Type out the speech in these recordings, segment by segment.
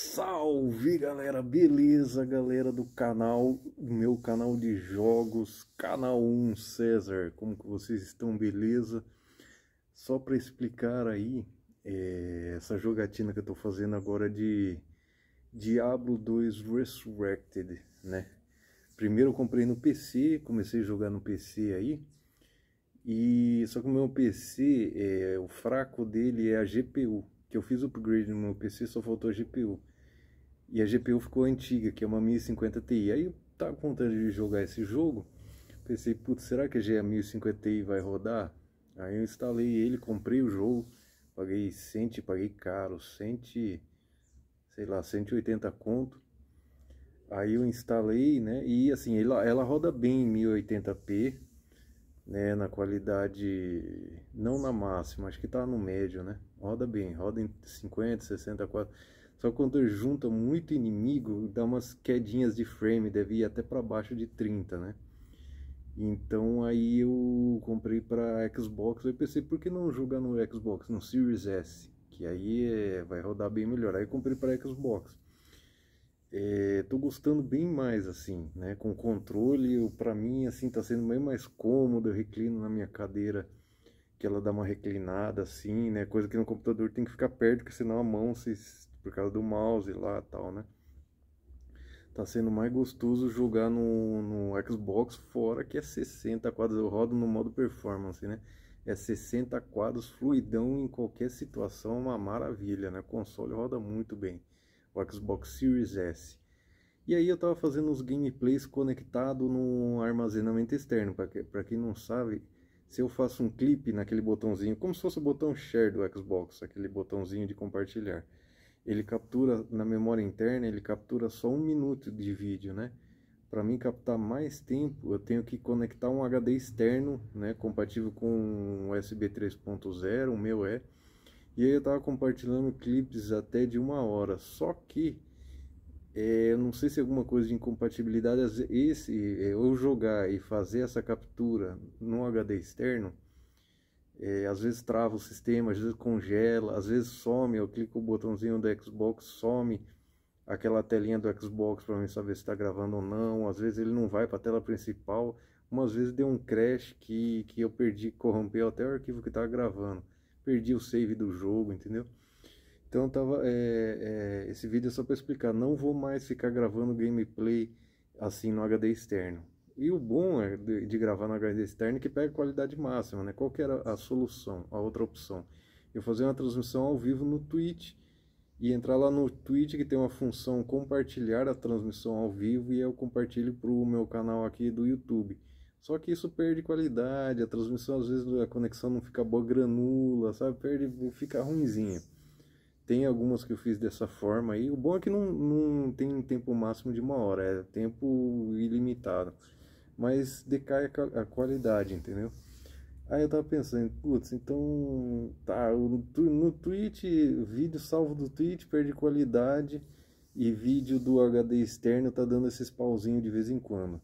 Salve galera, beleza galera do canal, meu canal de jogos, canal 1 César, como que vocês estão, beleza? Só para explicar aí, é, essa jogatina que eu tô fazendo agora é de Diablo 2 Resurrected, né? Primeiro eu comprei no PC, comecei a jogar no PC aí, e só que o meu PC, é, o fraco dele é a GPU, que eu fiz o upgrade no meu PC, só faltou a GPU. E a GPU ficou antiga, que é uma 1050 Ti. Aí eu tava contando de jogar esse jogo, pensei, putz, será que a GA 1050 Ti vai rodar? Aí eu instalei ele, comprei o jogo, paguei cento, paguei caro, cento, sei lá, 180 conto. Aí eu instalei, né? E assim, ela, ela roda bem em 1080p, né, na qualidade, não na máxima, acho que tá no médio, né? Roda bem, roda em 50, 60 quadros. Só quando junta muito inimigo, dá umas quedinhas de frame, deve ir até para baixo de 30, né? Então aí eu comprei para Xbox, eu pensei, por que não jogar no Xbox, no Series S? Que aí é, vai rodar bem melhor. Aí comprei para Xbox é, tô gostando bem mais assim, né? Com controle, para mim assim tá sendo bem mais cômodo. Eu reclino na minha cadeira, que ela dá uma reclinada assim, né? Coisa que no computador tem que ficar perto, porque senão a mão se por causa do mouse lá, tal, né? Tá sendo mais gostoso jogar no, no Xbox fora que é 60 quadros. Eu rodo no modo performance, né? É 60 quadros, fluidão em qualquer situação, uma maravilha, né? O console roda muito bem o Xbox Series S. E aí eu estava fazendo uns gameplays conectado no armazenamento externo. Para quem não sabe, se eu faço um clipe naquele botãozinho, como se fosse o botão share do Xbox, aquele botãozinho de compartilhar, ele captura na memória interna, ele captura só um minuto de vídeo, né? Para mim captar mais tempo, eu tenho que conectar um HD externo, né, compatível com USB 3.0, o meu é, e aí eu tava compartilhando clipes até de uma hora. Só que é, eu não sei se é alguma coisa de incompatibilidade esse eh, eu jogar e fazer essa captura no HD externo é, às vezes trava o sistema às vezes congela às vezes some eu clico o botãozinho do Xbox some aquela telinha do Xbox para mim saber se está gravando ou não às vezes ele não vai para a tela principal umas vezes deu um crash que que eu perdi corrompeu até o arquivo que estava gravando perdi o save do jogo, entendeu? Então tava, é, é, esse vídeo é só para explicar, não vou mais ficar gravando gameplay assim no HD externo. E o bom é de, de, gravar no HD externo é que pega qualidade máxima, né? Qual que era a solução, a outra opção? Eu fazer uma transmissão ao vivo no Twitch e entrar lá no Twitch que tem uma função compartilhar a transmissão ao vivo e eu compartilho para o meu canal aqui do YouTube. Só que isso perde qualidade, a transmissão às vezes a conexão não fica boa, granula, sabe? Perde, fica ruimzinha. Tem algumas que eu fiz dessa forma aí. O bom é que não, não tem um tempo máximo de uma hora, é tempo ilimitado. Mas decai a qualidade, entendeu? Aí eu tava pensando, putz, então tá, no Twitch, vídeo salvo do Twitch perde qualidade e vídeo do HD externo tá dando esses pauzinhos de vez em quando.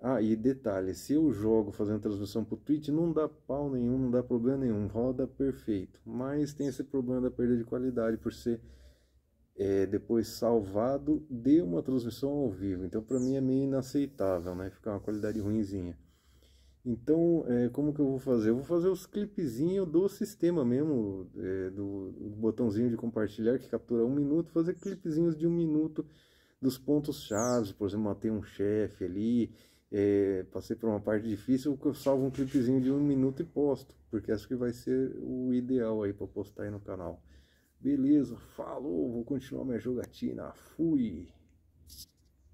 Ah, e detalhe, se eu jogo fazendo transmissão o Twitch, não dá pau nenhum, não dá problema nenhum, roda perfeito. Mas tem esse problema da perda de qualidade por ser é, depois salvado de uma transmissão ao vivo. Então para mim é meio inaceitável, né? Ficar uma qualidade ruinzinha. Então, é, como que eu vou fazer? Eu vou fazer os clipezinhos do sistema mesmo, é, do, do, botãozinho de compartilhar que captura um minuto, fazer clipezinhos de um minuto dos pontos chaves, por exemplo, matei um chefe ali, é, passei por uma parte difícil que eu salvo um clipezinho de um minuto e posto, porque acho que vai ser o ideal aí para postar aí no canal. Beleza, falou, vou continuar minha jogatina, fui!